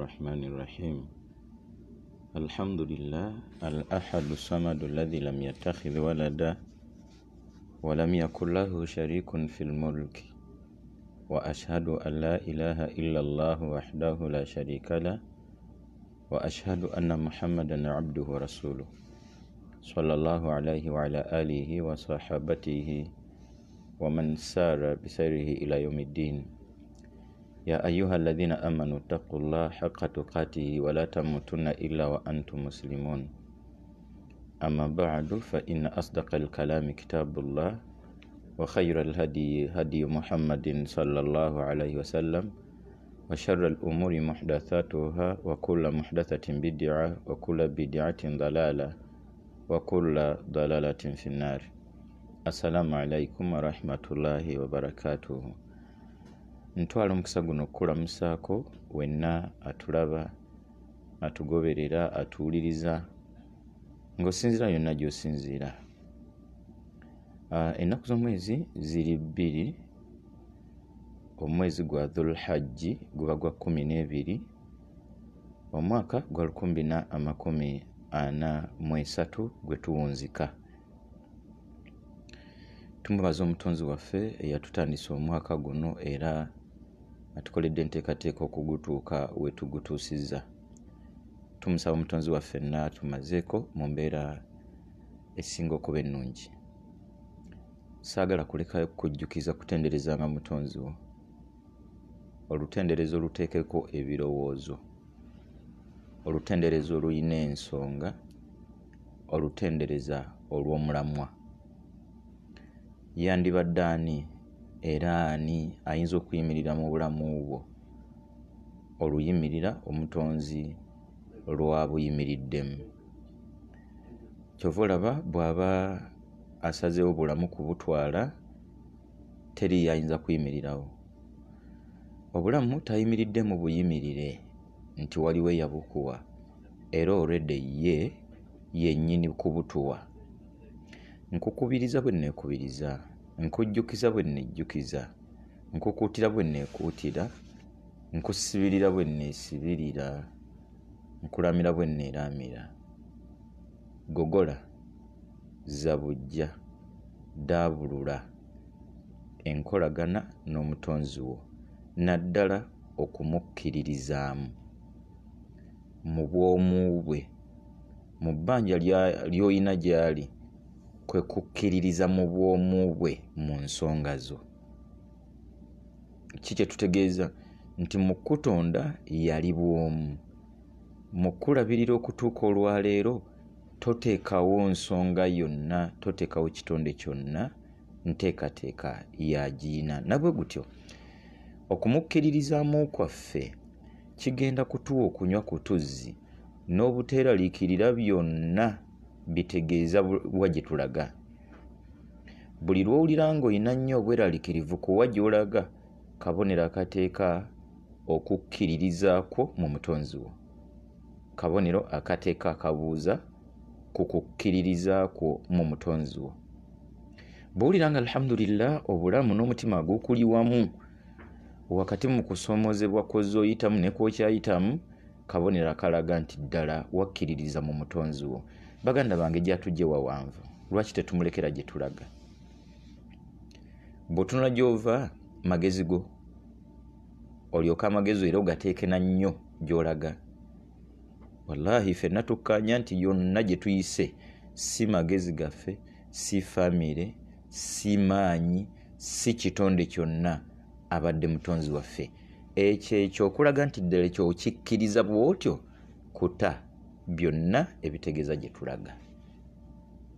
الرحمن الرحيم الحمد لله الأحد الصمد الذي لم يتخذ ولدا ولم يكن له شريك في الملك وأشهد أن لا إله إلا الله وحده لا شريك له وأشهد أن محمدا عبده ورسوله صلى الله عليه وعلى آله وصحابته ومن سار بسيره إلى يوم الدين يا أيها الذين آمنوا اتقوا الله حق تقاته ولا تموتن إلا وأنتم مسلمون أما بعد فإن أصدق الكلام كتاب الله وخير الهدي هدي محمد صلى الله عليه وسلم وشر الأمور محدثاتها وكل محدثة بدعة وكل بدعة ضلالة وكل ضلالة في النار السلام عليكم ورحمة الله وبركاته ntwala omukisa guno okukulamusaako wenna atulaba atugoberera atuwuliriza ng'osinziira yonna gy'osinziira ah, ennaku z'omwezi ziri bbiri omwezi gwa dhulhajji guba gwa kumi n'ebiri omwaka gwa lukumbi na amakumi ana mu esatu gwe tuwunzika tumubaza omutonzi waffe eyatutandisa omwaka guno era atukoledde enteekateeka okugutuuka wetugutuusizza tumusaba omutonzi waffe na tumazeeko mu mbeera esinga okuba ennungi saagala kulekayo kujjukiza kutenderezanga mutonzi wo olutendereza oluteekeko ebirowoozo olutendereza oluyina ensonga olutendereza olw'omulamwa yandibadde ani era ani ayinza okuyimirira mu bulamu bwo oluyimirira omutonzi lwabuyimiriddemu kyova olaba bw'aba asazeewo bulamu ku butwala teri yayinza kuyimirirawo obulamu tayimiridde mu buyimirire nti waliwo eyabukuwa era olwedde ye yennyini kubutuwa nkukubiriza bwe nneekubiriza nkujjukiza bwe nnejjukiza nkukuutira bwe nneekuutira nkusibirira bwe nneesibirira nkulamira bwe nneeraamira gogola zabujja daabulula enkolagana n'omutonzi wo naddala okumukkiririzaamu mu bwomu bwe mu bbanja lyoyina gy'ali kwe kukkiririza mu bwomu bwe mu nsonga zo ki kye tutegeeza nti mu kutonda yali bwomu mu kulabirira okutuuka olwaleero toteekawo nsonga yonna toteekawo kitonde kyonna nteekateeka yagiina nabwe gutyo okumukkiririzamu kwaffe kigenda kutuwa okunywa ku tuzzi n'obuteeraliikirira byonna bitegeeza wa gyetulaga buli lwowulira nga olina nnyo obweraliikirivu ku wa gyolaga kabonero akateeka okukkiririzaakwo mu mutonzi wo kabonero akateeka akabuuza ku kukkiririzaakwo mu mutonzi wo bwowulira nga alhamdulillah obulamu n'omutima gukuli wamu wakati mu kusoomoozebwa kwozaoyitamu ne kwokyayitamu kabonero akalaga nti ddala wakkiririza mu mutonzi wo baganda bange gyatujja wawanvu lwaki tetumulekera gyetulaga bwetunula gyova magezi go olyoka amagezi era ogateekena nnyo gyolaga wallahi fenna tukkanya nti yonna gyetuyise si magezi gaffe si famire si maanyi si kitonde kyonna abadde mutonzi waffe ekyo ekyo okulaga nti ddala ekyo okikkiriza bwotyo kuta byonna ebitegeeza gye tulaga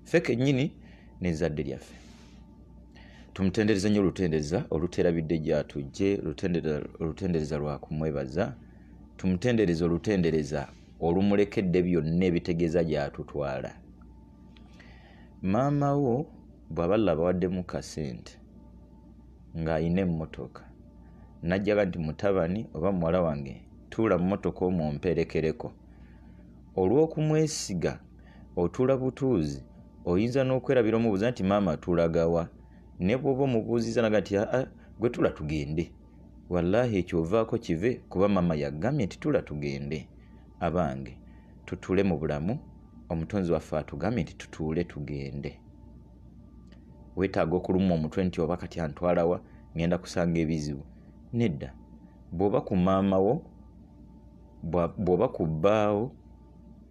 ffe kennyini nezadde lyaffe tumutendereze nnyo olutendereza olutera bidde gyatujje olutendereza lwakumwebaza tumutendereze olutendereza olumulekedde byonna ebitegeeza gyatutwala maama wo bwaballa bawaddemu kasente ng'ayina emmotoka najjaga nti mutabani oba muwala wange tuula mu motoka omwo mperekereko olw'okumwesiga otuula butuuzi oyinza n'okwerabira omubuuza nti maama tulagawa ne bwoba omubuuziza naga nti aa gwe tula tugende wallahi ekyovaako kive kuba maama yagambye nti tula tugende abange tutuule mu bulamu omutonzi waffe atugambye nti tutuule tugende weetaaga okulumwa omutwe nti oba kati antwalawa ngenda kusanga ebizibu nedda bw'oba ku maamawo bw'oba ku bbaawo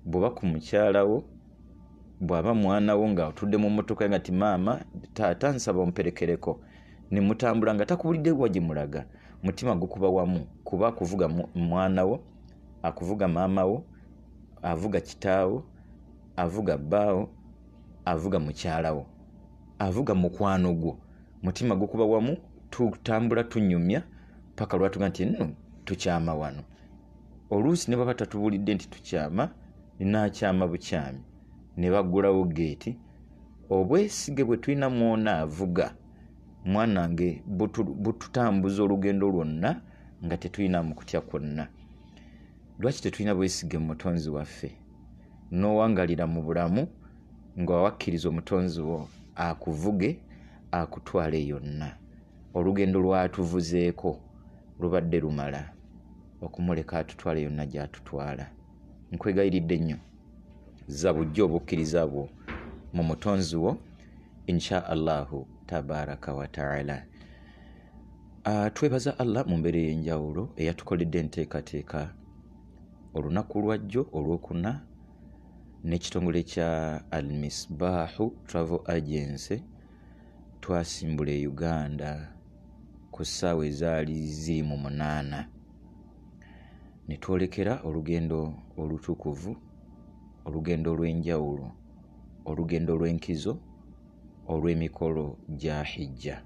bw'oba ku mukyalawo bw'aba mwanawo ng'otudde mu mmotoka nga ti maama taata nsaba omuperekereko nemutambula nga takuwulidde wa gimulaga mutima gukuba wamu kuba akuvuga mwanawo akuvuga maamawo avuga kitaawo avuga bbaawo avuga mukyalawo avuga mukwano gwo mutima gukuba wamu tutambula tunyumya paka lwatuga nti nno tukyama wano oluusi ne baba tatubuulidde nti tukyama linaakyama bukyami ne baggulawo geeti obwesige bwe tulina mwona avuga mwanange bututambuza olugendo lwonna nga tetulinamu kutya kwonna lwaki tetulina bwesige mu mutonzi waffe n'owangalira mu bulamu ngaawakkiriza omutonzi wo akuvuge akutwale yonna olugendo lwatuvuzeeko lubadde lumala okumuleka atutwale yonna gyatutwala nkwegayiridde nnyo zabujjo obukkiriza bwo mu mutonzi wo insha allahu tabaraka wataala uh, ah, twebaza allah mu mbeera ey'enjawulo eyatukoledde enteekateeka olunaku lwajjo olwokuna n'ekitongole kya almisbahu travel agency twasimbula e uganda ku ssaawa ezaali ziri mu munaana ne twolekera olugendo olutukuvu olugendo olw'enjawulo olugendo olw'enkizo olw'emikolo gya hijja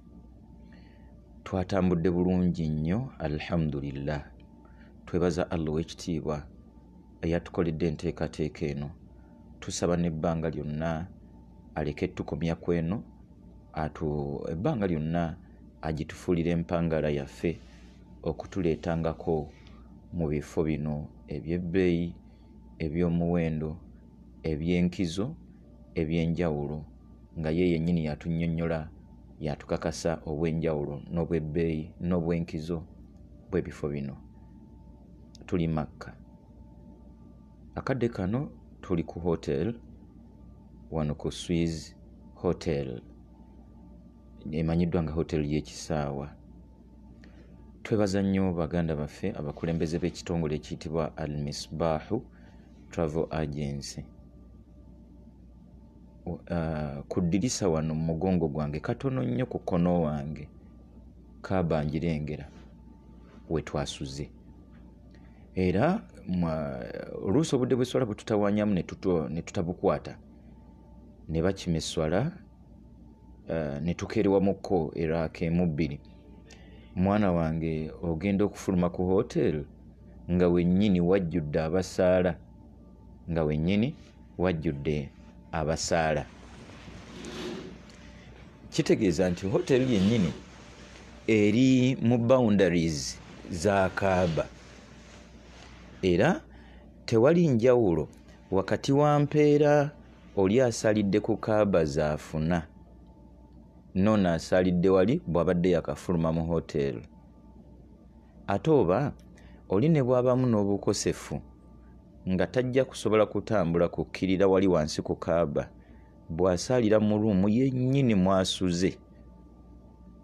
twatambudde bulungi nnyo alhamdulillah twebaza allah w'ekitiibwa eyatukoledde enteekateeka eno tusaba n'ebbanga lyonna aleke tukomya ku eno atu ebbanga lyonna agitufuulira empangala yaffe okutuleetangako mu bifo bino ebyebbeeyi ebyomuwendo ebyenkizo ebyenjawulo nga ye yennyini yatunyonnyola yatukakasa obwenjawulo n'obwebbeeyi n'obwenkizo bwebifo bino tuli makka akadde kano tuli ku hotel wano ku swiss hotel emanyiddwa nga hotel y'ekisaawa twebaza nnyo baganda baffe abakulembeze b'ekitongole ekiyitibwa almisbahu travel agency uh, ku ddirisa wano mu mugongo gwange katono nnyo ku kono wange kabangirengera wetwasuze era oluusi obudde bweswala bwetutawanyamu ne tutabukwata ne bakima eswala uh, ne tukerewamuko eraka emu bbiri mwana wange ogenda okufuluma ku hoteri nga wennyini wajjudde abasaala nga wennyini wajjudde abasaala kitegeeza nti hoteri yennyini eri mu boundaries zakaaba era tewali njawulo wakati wa mpeera oli asalidde ku kaaba zaafuna noono asaalidde wali bw'abadde yakafuluma mu hoteeri ate oba oli ne bwabamu n'obukosefu nga tajja kusobola kutambula kukkirira wali wansi ku kaaba bw'asaalira mu luumu yennyini mwasuze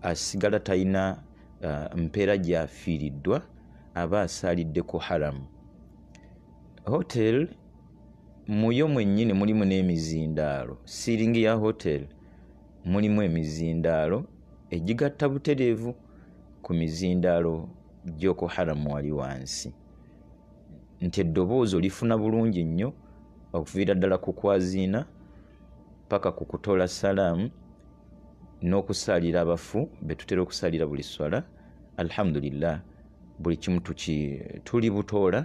asigala talina uh, mpeera gy'afiiriddwa aba asaalidde ku haramu hoteeri muyo mwennyini mulimu n'emizindaalo siringi ya hoteeri mulimu emizindaalo egigatta butereevu ku mizindaalo gyoko haramu wali wansi nti eddoboozi olifuna bulungi nnyo okuviira ddala ku kwaziina paka ku kutola salaamu n'okusaalira abafu be tutera okusaalira buli swala alhamdulillah buli kimu tuli butoola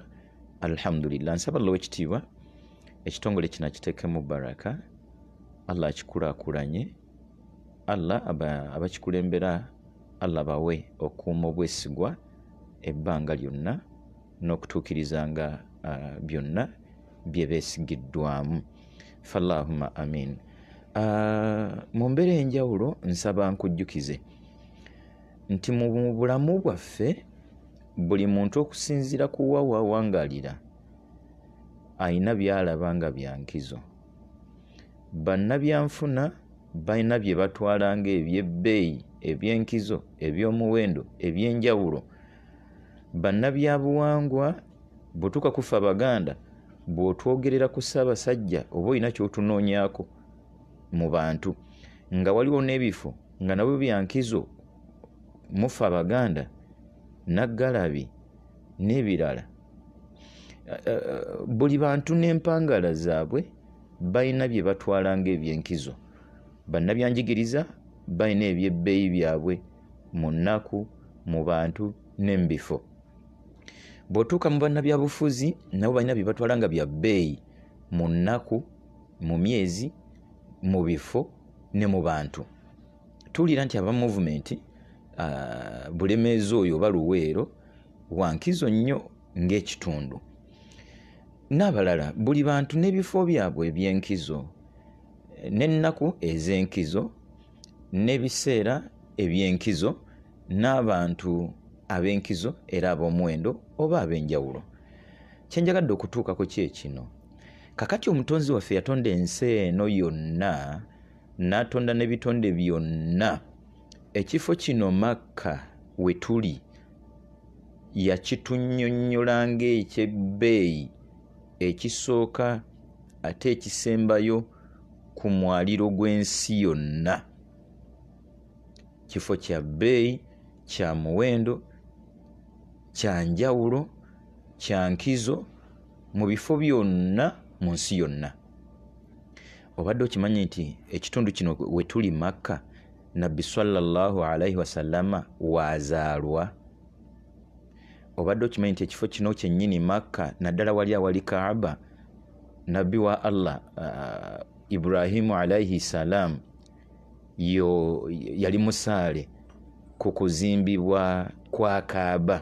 alhamdulillah nsaba llowa ekitiibwa ekitongole kinakiteekemu baraka allah akikulaakulanye allah abakikulembera allah bawe okuuma obwesigwa ebbanga lyonna n'okutuukirizanga byonna byebeesigiddwamu faallahuma amin mu mbeera enjawulo nsaba nkujjukize nti mu bulamu bwaffe buli muntu okusinziira ku wawawangalira ayina byalaba nga byankizo bannabyanfuna balina bye batwala nga ebyebbeeyi ebyenkizo ebyomuwendo ebyenjawulo bannabyabuwangwa bwetukakufa baganda bwotwogerera ku ssaabasajja oba olina kyotunoonyako mu bantu nga waliwo n'ebifo nga nabwe byankizo mufa baganda naggalabi n'ebirala buli bantu n'empangala zaabwe balina bye batwala nga ebyenkizo bannabyanjigiriza balina ebyebbeeyi byabwe mu nnaku mu bantu nemubifo bwetuuka mu bannabyabufuzi nabo balina bye batwala nga bya bbeeyi mu nnaku mu myezi mu bifo ne mu bantu tuwulira nti aba muvumenti bulemeezi oyo oba luweero wankizo nnyo ng'ekitundu n'abalala buli bantu n'ebifo byabwe eby'enkizo n'ennaku ez'enkizo n'ebiseera eby'enkizo n'abantu ab'enkizo era ab'omuwendo oba ab'enjawulo kyenjagadde okutuukako ki ekino kakati omutonzi waffe yatonda ensi eno yonna n'atonda n'ebitonde byonna ekifo kino makka we tuli yakitunyonnyolanga ekyebbeeyi ekisooka ate ekisembayo ku mwaliro gw'ensi yonna kifo kya bbeeyi kya muwendo kya njawulo kya nkizo mu bifo byonna mu nsi yonna obadde okimanyi nti ekitundu kino wetuli makka nabbi salallahu alaihi wasalama wazaalwa obadde okimanyi nti ekifo kino kyennyini makka naddala wali awali kaaba nabbi wa allah uh, iburahimu alaihissalam yali musaale ku kuzimbibwa kwa kaaba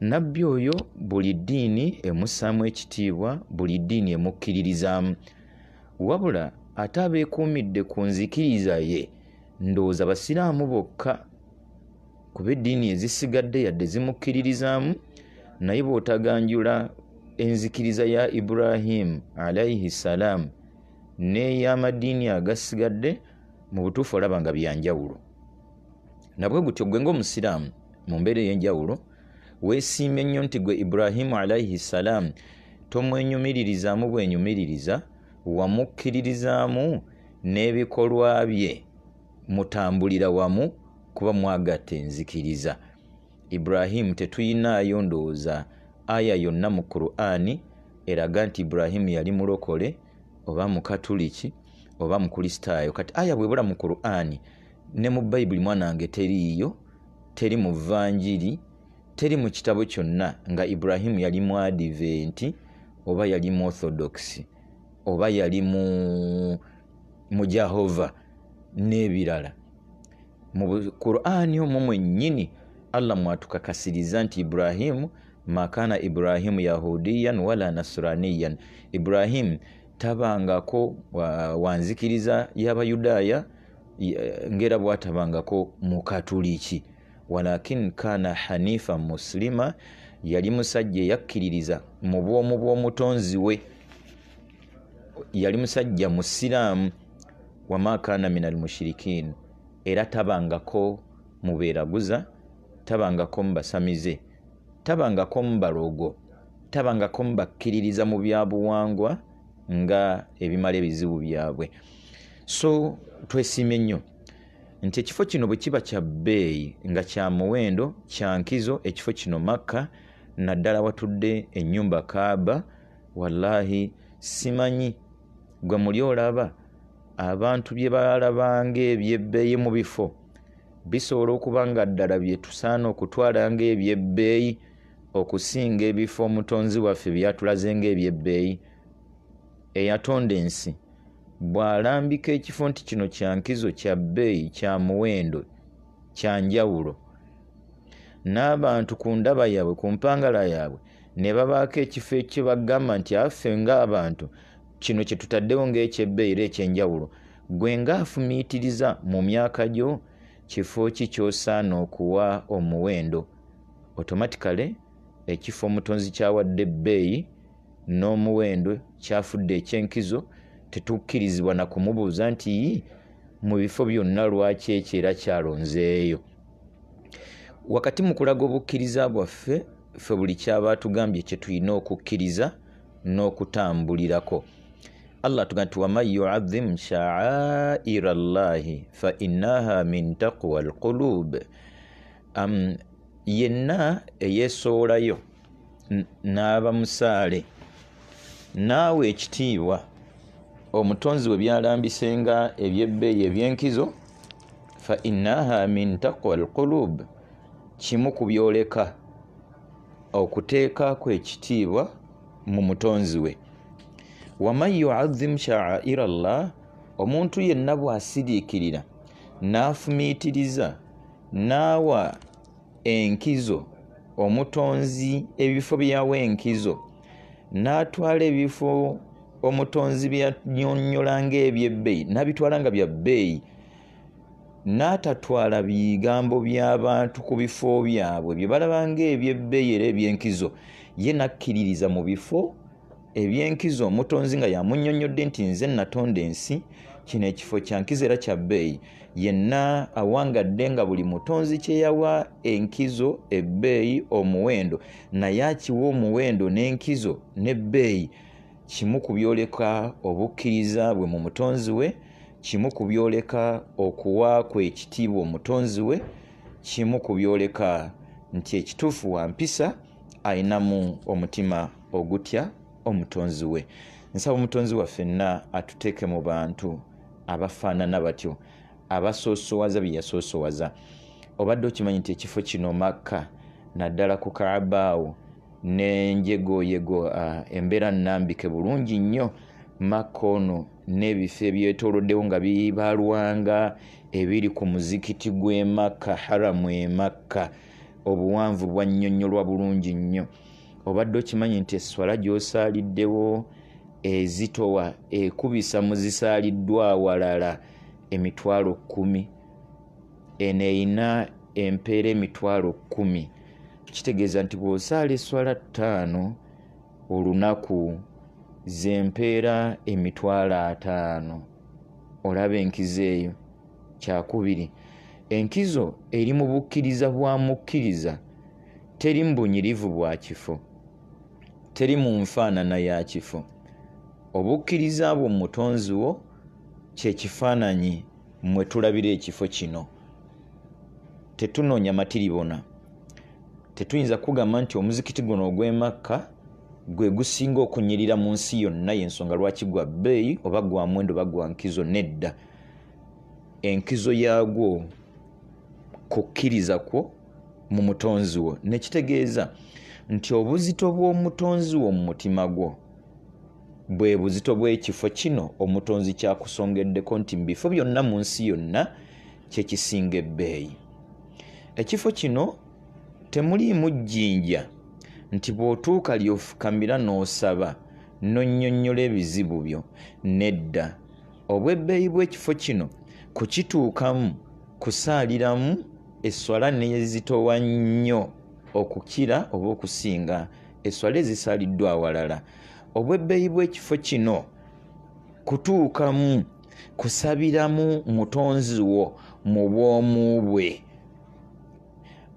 nabbi oyo buli ddiini emussaamu ekitiibwa buli ddiini emukkiririzaamu wabula ate abeekuumidde ku nzikiriza ye ndowooza basiraamu bokka kuba eddiini ezisigadde yadde zimukkiririzaamu naye bw'otaganjula enzikiriza ya iburahimu alaihissalaamu neyamadiini agasigadde mu butuufu olaba nga byanjawulo nabwe gutyo gwe ngaomusiraamu mu mbeera ey'enjawulo weesiime nnyo nti gwe ibulahimu alaihi ssalaamu tomwenyumiririzaamu bwenyumiririza wamukkiririzaamu n'ebikolwa bye mutambulira wamu kuba mwagatta enzikiriza ibulahimu tetuyinaayo ndowooza aya yonna mu kuruaani eraga nti ibulahimu yali mulokole oba mukatuliki oba mukulisitaayo kati aya bwebula mu qurani ne mu bayibuli mwanange teriiyo teri mu vanjiri teri mu kitabo kyonna nga iburahimu yali mu adiventi oba yali mu orthodoxi oba yali mu jehova n'ebirala mu qurani omu mwennyini allah mwatukakasiriza nti iburahimu makana iburahimu yahudiyan wala nasraniyan iburahimu tabangako wanzikiriza yabayudaaya ngera bwatabangako mukatuliki walakin kana hanifa musilima yali musajja eyakkiririza mu bwomu bw'omutonzi we yali musajja musiraamu wama kana min almushirikin era tabangako mubeeraguza tabangako mubasamize tabangako mubalogo tabangako mubakkiririza mu byabuwangwa nga ebimala ebizibu byabwe so twesiime nnyo nti ekifo kino bwe kiba kya bbeeyi nga kya muwendo kya nkizo ekifo kino makka naddala watudde ennyumba kaaba wallahi simanyi gwe muli olaba abantu bye balabanga ebyebbeeyi mu bifo bisobola okuba nga ddala bye tusaana okutwalanga ebyebbeeyi okusinga ebifo omutonzi waffe byatulazenga ebyebbeeyi eyatonda ensi bw'alambika ekifo nti kino kya nkizo kya bbeeyi kya muwendo kya njawulo n'abantu ku ndaba yaabwe ku mpangala yaabwe ne babaako ekifo ekye bagamba nti affe ng'abantu kino kye tutaddewo ng'ekyebbeeyi era ekyenjawulo gwe ng'afumiitiriza mu myaka gyo kifo kikyosaana okuwa omuwendo otomatikale ekifo omutonzi kyawadde ebbeeyi n'omuwendo kyafudde ekyenkizo tetukkirizibwa nakumubuuza nti mu bifo byonna lwaki ekyo era kyalonzeeyo wakati mu kulaga obukkiriza bwaffe ffe buli kyaba tugambye kyetulina okukkiriza n'okutambulirako allah tuga ti waman yuazimu shaa'ira llahi fainaha min taqwa lqulub yenna eyesowolayo n'abamusaale na naawe ekitiibwa omutonzi we byalambisenga ebyebbeeyi ebyenkizo fa innaha min takwa alqulub kimu ku byoleka okuteekaku ekitiibwa mu mutonzi we waman yuazim shaa'ira llah omuntu yenna bw'asiriikirira n'afumiitiriza naawa enkizo omutonzi ebifo byawo enkizo n'atwala ebifo omutonzi bye yannyonnyolanga ebyebbeeyi n'abitwala nga bya bbeeyi n'atatwala bigambo by'abantu ku bifo byabwe bye balabanga ebyebbeeyi era ebyenkizo ye nakkiririza mu bifo ebyenkizo omutonzi nga yamunnyonnyodde nti nze natonda ensi kino ekifo kya nkizo era kya bbeeyi yenna awangadde nga buli mutonzi kyeyawa enkizo ebbeeyi omuwendo naye akiwa omuwendo n'enkizo n'ebbeeyi kimu kubyoleka obukkiriza bwe mu mutonzi we kimu kubyoleka okuwa kw ekitiibwa omutonzi we kimu kubyoleka nti ekituufu wampisa ayinamu omutima ogutya omutonzi we nsaba omutonzi waffenna atuteeke mu bantu abafaanana batyo abasoosowaza bye yasoosowaza obadde okimanyi nti ekifo kino makka naddala ku kaabaawo nenjegoyego ah, embeera nambike bulungi nnyo makka ono n'ebifo ebyetoloddewo nga bibalwanga ebiri ku muzikiti gw'e makka haramu e makka obuwanvu bwannyonnyolwa bulungi nnyo obadde okimanyi nti eswala gy'osaaliddewo ezitowa ekubisa muzisaaliddwa walala emitwalo kkumi eno eyina empeera emitwalo kkumi kitegeeza nti bw'osaala eswala ttaano olunaku zempeera emitwalo ataano olaba enkizo eyo kyakubiri enkizo eri mu bukkiriza bwa mukkiriza teri mu bunyirivu bwa kifo teri mu nfaanana ya kifo obukkiriza bwo mutonzi wo kyekifaananyi mwe tulabira ekifo kino tetunoonya matiribona tetuyinza kugamba nti omuzikiti guno ogw'emakka gwe gusinga okunyirira mu nsi yonna yensonga lwaki gwa bbeeyi oba gwa mwendo oba gwa nkizo nedda enkizo yaagwo kukkiriza kwo mu mutonzi wo nekitegeeza nti obuzito bw'omutonzi wo mu mutima gwo bwe buzito bw'ekifo kino omutonzi kyakusongeddeko nti mubifo byonna mu nsi yonna kyekisinga ebbeeyi ekifo kino temuliimu jjinja nti bw'otuuka lyofukamira n'osaba n'onnyonnyola ebizibu byo nedda obwebbeeyi bw'ekifo kino kukituukamu kusaaliramu eswala nezitowa nnyo okukira oba okusinga eswala ezisaaliddwa awalala obwebbeeyi bw'ekifo kino kutuukamu kusabiramu mutonzi wo mu bwomu bwe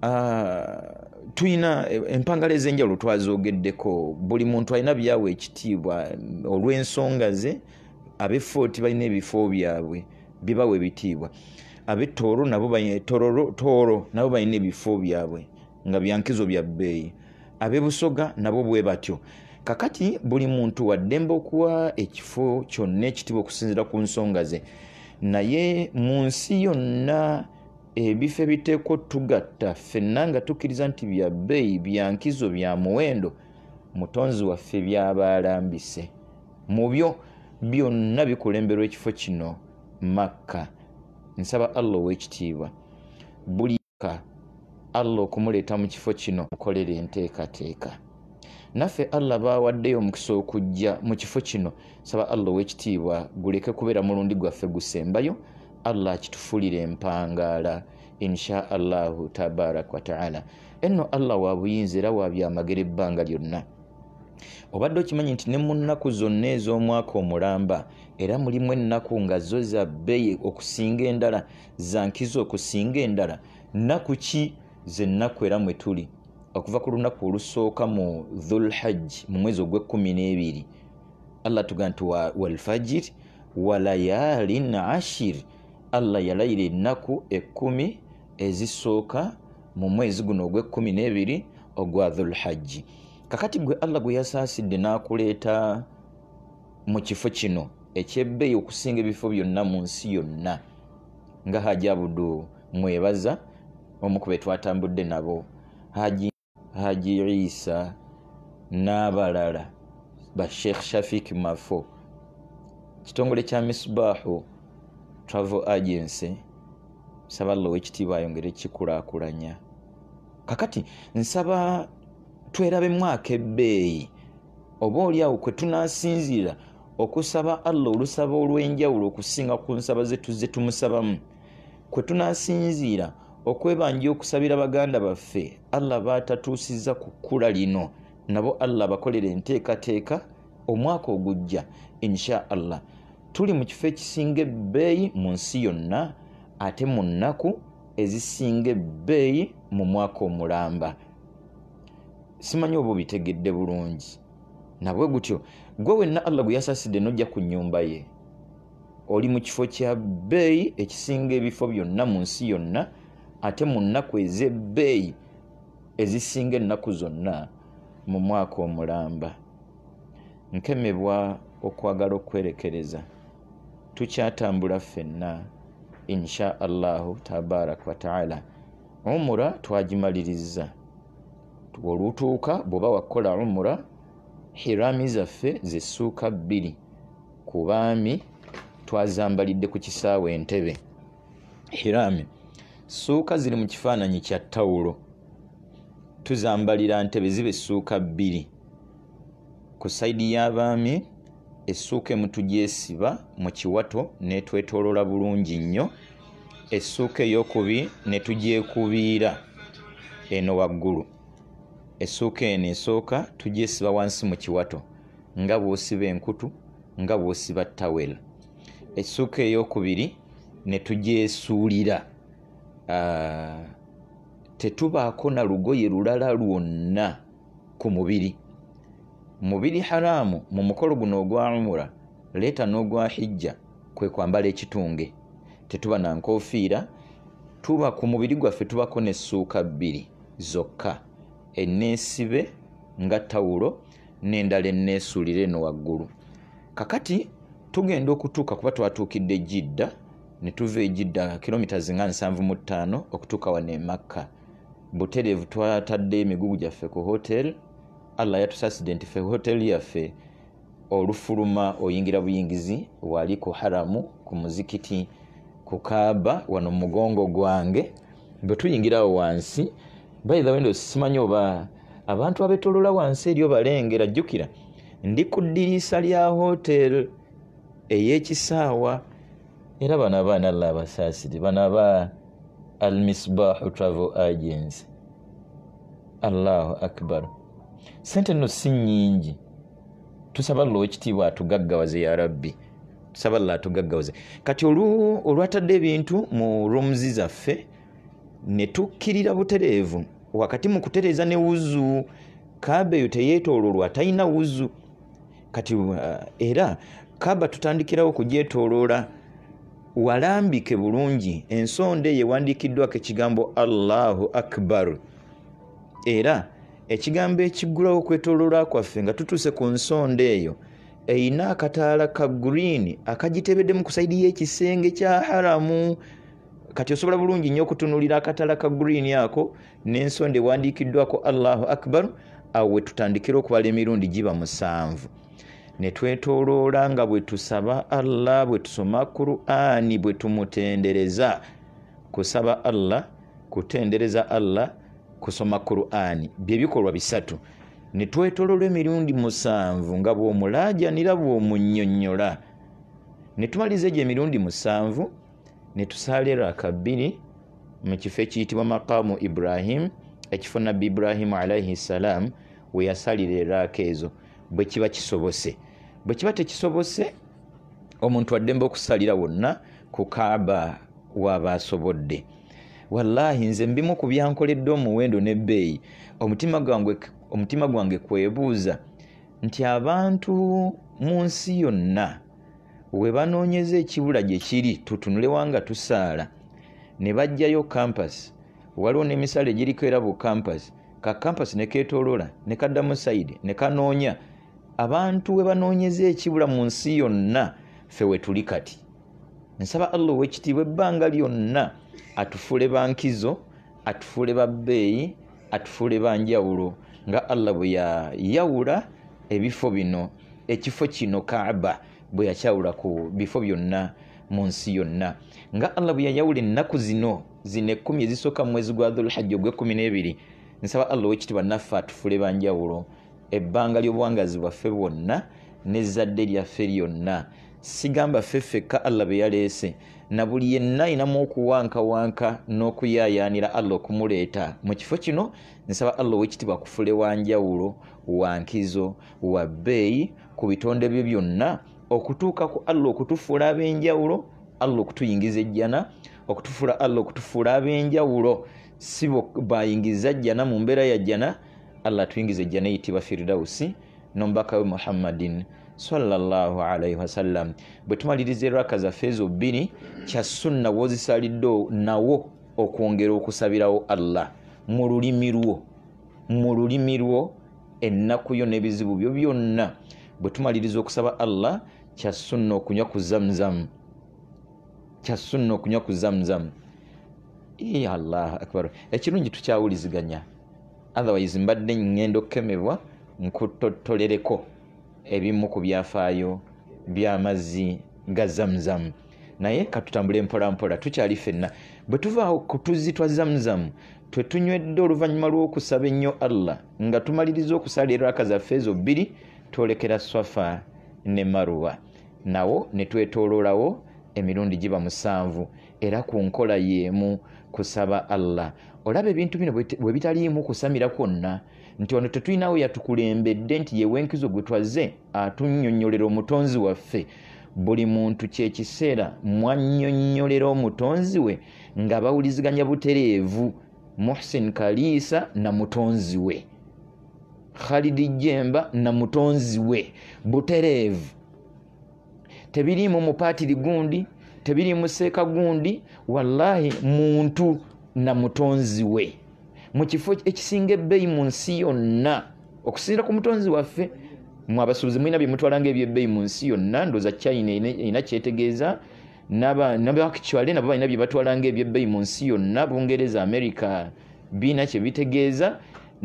ah, tulina empangalo ez'enjawulo twazoogeddeko buli muntu alina byawe ekitiibwa olw'ensonga ze abefooti balina ebifo byabwe byebawa ebitiibwa abetoolo nabotoolo nabo balina ebifo byabwe nga byankizo bya bbeeyi abebusoga nabo bwe batyo kakati buli muntu waddembe okuwa ekifo kyonna ekitibwa okusinzira ku nsonga ze naye mu nsi yonna ebifo ebiteeka otugatta ffenna nga tukkiriza nti bya bbeeyi bya nkizo bya muwendo mutonzi waffe byaba alambise mu byo byonna bikulemberwa ekifo kino makka nsaba allah ow'ekitiibwa buli ka allah okumuleeta mu kifo kino mukolere enteekateeka naffe allah bawaddeyo omukisa okujja mu kifo kino saba allah owekitiibwa guleke kubeera mulundi gwaffe gusembayo allah akitufulira empangaala inshaallahu tabaraka wataala enno allah wabuyinza era wabyamagera ebbanga lyonna obadde okimanyi nti ne mu nnaku zonna ez'omwaka omulamba era mulimu ennaku nga zo za bbeeyi okusinga endala zankiza okusinga endala nnaku ki zennaku era mwe tuli okuva ku lunaku olusooka mu dhulhajj mu mwezi ogwekumi n'ebiri allah tugamba nti walfajir walayalin ashir allah yalayira ennaku ekkumi ezisooka mu mwezi guno ogwekumi n'ebiri ogwa dhulhajji kakati gwe allah gwe yasaasidde n'akuleeta mu kifo kino ekyebbeeyi okusinga ebifo byonna mu nsi yonna nga haji abudu mwebaza omu ku be twatambudde nabo haji haji isa n'abalala bashekh shafik mafo kitongole kya misbahu travel agency nsaba lowekitiibwa ayongere kikulaakulanya kakati nsaba twerabemwaka ebbeeyi obaoliawo kwe tunasinziira okusaba allah olusaba olw'enjawulo okusinga ku nsaba zetuze tumusabamu kwe tunasinziira okwebanja okusabira baganda baffe allah batatuusiza ku kkula lino nabo allah bakolera enteekateeka omwaka ogujja insha allah tuli mu kifo ekisinga ebbeeyi mu nsi yonna ate mu nnaku ezisinga ebbeeyi mu mwaka omulamba simanyi oba obitegedde bulungi nabwe gutyo gwe wenna allah gwe yasasidde nojja ku nnyumba ye oli mu kifo kya bbeeyi ekisinga ebifo byonna mu nsi yonna ate mu nnaku ez'ebbeeyi ezisinga ennaku zonna mu mwaka omulamba nkemebwa okwagala okwerekereza tukyatambula ffenna insha allahu tabaraka wataala umura twagimaliriza olutuuka bw'oba wakukola umura hirami zaffe zesuuka bbiri ku baami twazambalidde ku kisaawa entebe hirami ssuuka ziri mu kifaananyi kya tawulo tuzambalira ntebe ziba essuuka bbiri ku sayidi y'abaami essuuka emutugyesiba mu kiwato netwetoolola bulungi nnyo essuuka ey'okubi ne tugyekubiira eno waggulu essuuka eno esooka tugyesiba wansi mu kiwato nga bw'osiba enkutu nga bw'osiba tawela essuuka ey'okubiri ne tugyesuulira Ah, tetubaako na lugoye lulala lwonna ku mubiri mubiri haramu mu mukolo guno ogwa umura leeta n'ogwa hijja kwe kwambala ekitunge tetuba na nkofiira tuba ku mubiri gwaffe tubako nessuuka bbiri zokka eneesibe nga tawulo n'endala eneesuulire eno waggulu kakati tugenda okutuuka kuba twatuukidde jidda ne tuva egidda nga kilomitasi nga nsanvu mu ttaano okutuuka wano emakka butereevu twatadde emigugu gyaffe ku hotel allah yatusasidde nti ffe hotel yaffe olufuluma oyingira buyingizi wali ku haramu ku muzikiti ku kaaba wano mugongo gwange bwe tuyingirawo wansi baitha wendo simanyi oba abantu abetolola wansi eryo balengera jjukira ndi ku ddirisa lya hotel ey'ekisaawa e era bano abaana alla abasaasiri bano aba al misbahu travel agents allahu akbar sente nno si nyingi tusaba lla owekitiibwa atugaggawaze ya rabbi tusaba lla atugaggawaze kati olwatadde ebintu mu rumzi zaffe ne tukkirira butereevu wakati mu kutereeza ne wuzu kaba eyo teyeetoloolwa talina wuzu kati uh, era kaba tutandikirawo kugyetooloola walambike bulungi ensonda eyo ewandiikiddwako ekigambo allahu akbaru era ekigambo ekiggulawo okwetoloola kwaffe nga tutuuse ku nsonda eyo eyina akataala ka guriini akagitebeddemu ku saidi y'ekisenge kya haramu kati osobola bulungi nnyo okutunuulira akataala ka guriini ako n'ensonda ewandiikiddwako allahu akbaru awo we tutandikire okubala emirundi giba musanvu ne twetoloola nga bwe tusaba allah bwe tusoma kuruani bwe tumutendereza kusaba allah kutendereza allah kusoma kuruani byebikolwa bisatu ne twetoloola emirundi musanvu nga bw'omulaajanira bw'omunyonnyola ne tumaliza egyo emirundi musanvu ne tusaala rakabbiri mu kifo ekiyitibwa maqaamu ibrahimu ekifo nabbi ibrahimu alaihi ssalaamu we yasalira eraaka ezo bwe kiba kisobose bwekiba tekisobose omuntu addemba okusalira wonna kukaaba waabaasobodde wallahi nze mbimu ku byankoledde omuwendo nebbeeyi omutima gwange kwebuuza nti abantu mu nsi yonna we banoonyeza ekibula gye kiri tutunule wanga tusaala ne bajjayo kampasi waliwo n'emisala egirikoera bu kampasi ka kampasi nekeetoolola ne kaddamu sayidi ne kanoonya abantu we banoonyeza ekibula mu nsi yonna ffe we tuli kati nsaba allah owekitiibwa ebbanga lyonna atufuule bankizo atufuule babbeeyi atufuule banjawulo nga allah bwe yayawula ebifo bino ekifo kino kaaba bwe yakyawula ku bifo byonna mu nsi yonna nga allah bwe yayawula ennaku zino zino ekumi ezisooka mu mwezi gwa dhulhajja ogw'ekumi n'ebiri nsaba allah owekitiibwa naffe atufuule banjawulo ebbanga ly'obuwangazi bwaffe bwonna n'ezzadde lyaffe lyonna sigamba ffeffekka allah be yaleese na buli yenna ayinamu okuwankawanka n'okuyaayaanira allah okumuleeta mu kifo kino nsaba allah ow'ekitibwa kufule wa njawulo wankizo wa bbeeyi ku bitonde byo byonna okutuuka ku allah okutufuula ab'enjawulo allah okutuyingiza ejjana okutufuula allah okutufuula ab'enjawulo si bayingiza jjana mu mbeera ya jjana allah atuyingize jjana eyitibwa firidawusi nomubaka we muhammadin salllah alaihi wasallam bwe tumaliriza eraka zaffe ezo bbiri kya sunna wozisaliddeo nawo okwongera okusabirawo allah mu lulimi lwo mu lulimi lwo ennaku yo n'ebizibu byo byonna bwe tumaliriza okusaba allah kya sunna okunywa ku zamuzamu kya sunna okunywa ku zamuzamu ye allah akbar ekirungi tukyawuliziganya otherwise mbadde ngenda okukemebwa nkutottolereko ebimu ku byafaayo byamazzi ga zamuzamu naye katutambule mpolampola tukyali ffenna bwe tuvaawo kutuzitwa zamuzamu twetunywedde oluvannyuma lw'okusaba ennyo allah nga tumaliriza okusala eraka zaffe ezo bbiri twolekera swafa ne maruwa nawo ne twetoloolawo emirundi giba musanvu era ku nkola yeemu kusaba allah olaba ebintu bino bwe bitaliimu kusamira kwonna nti ono tetulinawe yatukulembedde nti yewenkizo gwe twaze atunnyonnyolera omutonzi waffe buli muntu kyekiseera mwannyonnyolera omutonzi we nga bawuliziganya butereevu muhsin kaliisa na mutonzi we khalidi jemba na mutonzi we butereevu tebiriimu mupaatiri gundi tebiriimu seeka gundi wallahi muntu na mutonzi we mu kifo ekisinga ebbeeyi mu nsi yonna okusinzira ku mutonzi waffe mwabasuubuzi mulina byemutwala nga ebyebbeeyi mu nsi yonna ndooza china erina kyetegeeza nabaactuale nabo balina byebatwala nga ebyebbeeyi mu nsi yonna bungereza america birina kyebitegeeza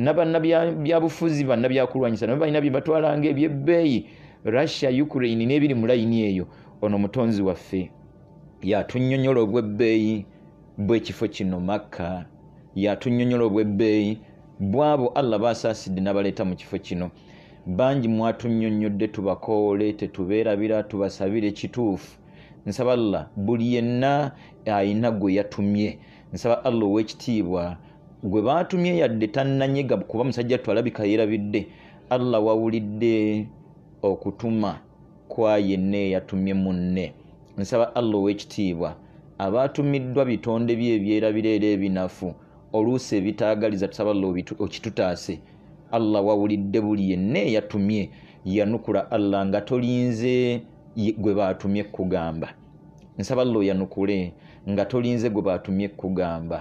nabanna byabufuzi banna byakulwanyisa nabo balina byebatwala nga ebyebbeeyi russia ukraine n'ebiri mu layini eyo ono mutonzi waffe yatunyonyola obwebbeeyi bwekifo kino makka yatunyonyola obwebbeeyi bwabo allah basaasidde n'abaleeta mu kifo kino bangi mwatunyonyodde tubakoole tetubeerabira tubasabire kituufu nsaba allah buli yenna ayina gwe yatumye nsaba allah ow'ekitiibwa gwe baatumye yadde tannanyega kuba musajja tualabika yeerabidde allah wawulidde okutuma kwa yenna eyatumye munne nsaba allah ow'ekitiibwa abaatumiddwa bitonde bye ebyerabiro era ebinafu oluusi ebitaagaliza tusaba allah okitutaase allah wawulidde buli yenna eyatumye yanukula allah nga tolinze gwe baatumye kukugamba nsaba allah oyanukule nga tolinze gwe baatumye kukugamba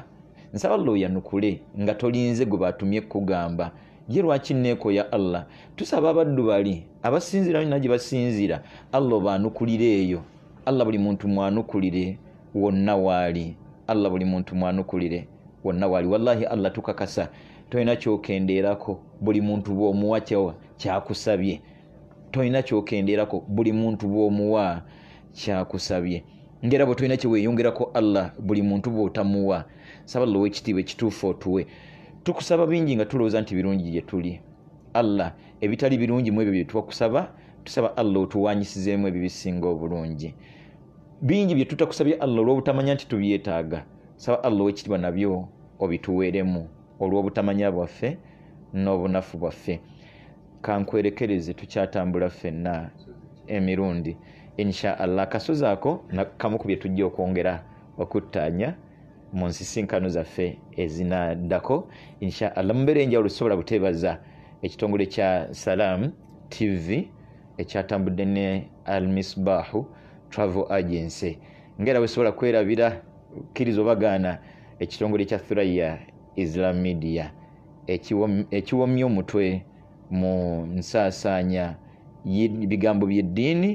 nsaba allah oyanukule nga tolinze gwe baatumye kukugamba ye lwaki neekoya allah tusaba abaddu bali abasinzira yona gye basinzira allah obaanukulire eyo allah buli muntu mwanukulire wonna waali allah buli muntu mwanukulire wonna waali wallahi allah tukakasa tolina kyokenderako buli muntu bwomuwa kyakusabye tolina kyokenderako buli muntu bwomuwa kyakusabye ngeraba tolina kyeweeyongerako allah buli muntu bwotamuwa saba llowekitiibwa ekituufu otuwe tukusaba bingi nga tulowooza nti birungi gye tuli allah ebitali birungi mu ebyo bye tubakusaba tusaba allah otuwanyisizeemu ebyo bisinga obulungi bingi bye tutakusabye allah olw'obutamanya nti tubyetaaga saba allah owekitiibwa nabyo obituweeremu olw'obutamanya bwaffe n'obunafu bwaffe kankwerekereze tukyatambula ffenna emirundi insha allah akasozi ako kamu ku bye tujja okwongera okuttaanya mu nsisinkano zaffe ezinaddako insha allah mumbeera enjawulo tusobola kutebaza ekitongole kya salam tv ekyatambudde ne al misbahu travel agency ngaera bwesobola kwerabira kkiriza obagaana ekitongole kya thuraya islam media ekiwomye omutwe mu nsaasaanya bigambo byeddiini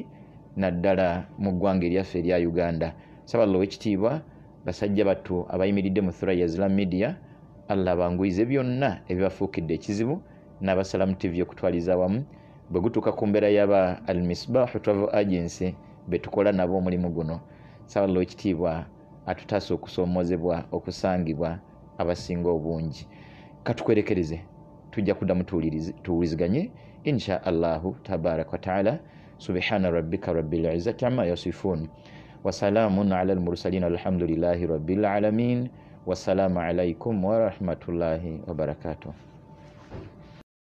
naddala mu ggwanga eryaffe erya uganda saballa owekitiibwa basajja battu abayimiridde mu thura ya islam media allah abanguyize byonna ebibafuukidde ekizibu n'abasalamu tivi okutwaliza awamu bwe gutuuka ku mbeera yaba al misbah travel agency betukola nabo omulimu guno sawalala ekitiibwa atutaasa okusoomoozebwa okusangibwa abasinga obungi katukwerekereze tujja kuddamu tuwuliziganye insha allahu tabaraka wataala subhana rabbika rabbilizati ama yasifuun وسلام على المرسلين الحمد لله رب العالمين والسلام عليكم ورحمة الله وبركاته